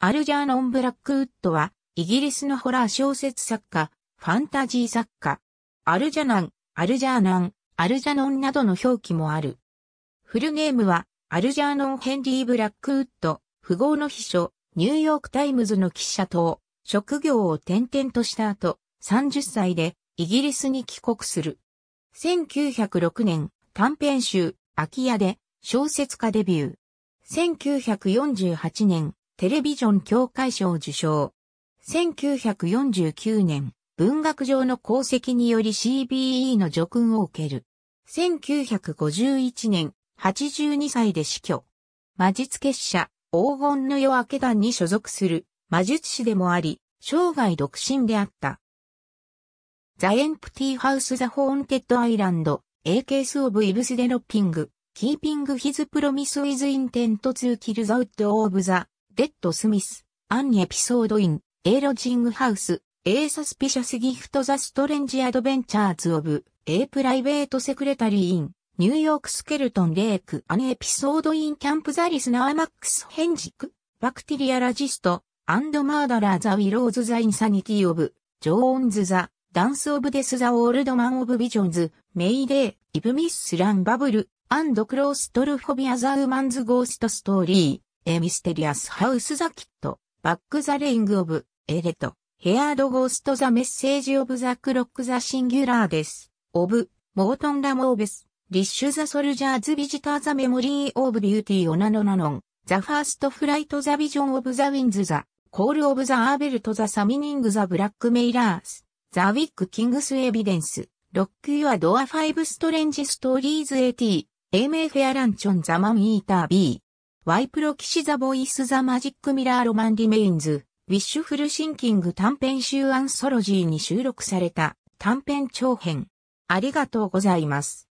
アルジャーノン・ブラックウッドは、イギリスのホラー小説作家、ファンタジー作家、アルジャナン、アルジャーナン、アルジャノンなどの表記もある。フルネームは、アルジャーノン・ヘンリー・ブラックウッド、富豪の秘書、ニューヨーク・タイムズの記者等、職業を転々とした後、30歳でイギリスに帰国する。1906年、短編集、空き家で小説家デビュー。1948年、テレビジョン協会賞受賞。1949年、文学上の功績により CBE の助訓を受ける。1951年、82歳で死去。魔術結社、黄金の夜明け団に所属する魔術師でもあり、生涯独身であった。ザ・エンプティハウス・ザ・ホーンテッド・アイランド、A case o ブ・イブ s デロ v e ング、キーピン Keeping His Promise i ル・ Intent to Kill the o of the デッド・スミス、アン・エピソード・イン、エーロジング・ハウス、エー・サスピシャス・ギフト・ザ・ストレンジ・アドベンチャーズ・オブ、エー・プライベート・セクレタリー・イン、ニューヨーク・スケルトン・レイク・アン・エピソード・イン・キャンプ・ザ・リスナー・マックス・ヘンジク、バクティリア・ラジスト、アンド・マーダラー・ザ・ウィローズ・ザ・インサニティ・オブ、ジョーンズ・ザ・ダンス・オブ・デス・ザ・オールド・マン・オブ・ビジョンズ、メイデー、イブ・ミス・ラン・バブル、アンド・クローストルフォビア・ザ・ウマンズ・ゴースト・ストーリー、A Mysterious House The Kid, Back the Ring of, A Red, Haired Ghost The Message of the Clock The Singular d です。of, Morton La Morbes, Lish The Soldiers Visitor The Memory of Beauty Onanonanon, The First Flight The Vision of the Winds The, Call of the Arbelt The Summoning The Blackmailers, The Wick King's Evidence, Lock Your Door 5 Strange Stories AT, A Mayfair Luncheon The Man Eater B, ワイプロキシザボイスザマジックミラーロマンリメインズ、ウィッシュフルシンキング短編集アンソロジーに収録された短編長編。ありがとうございます。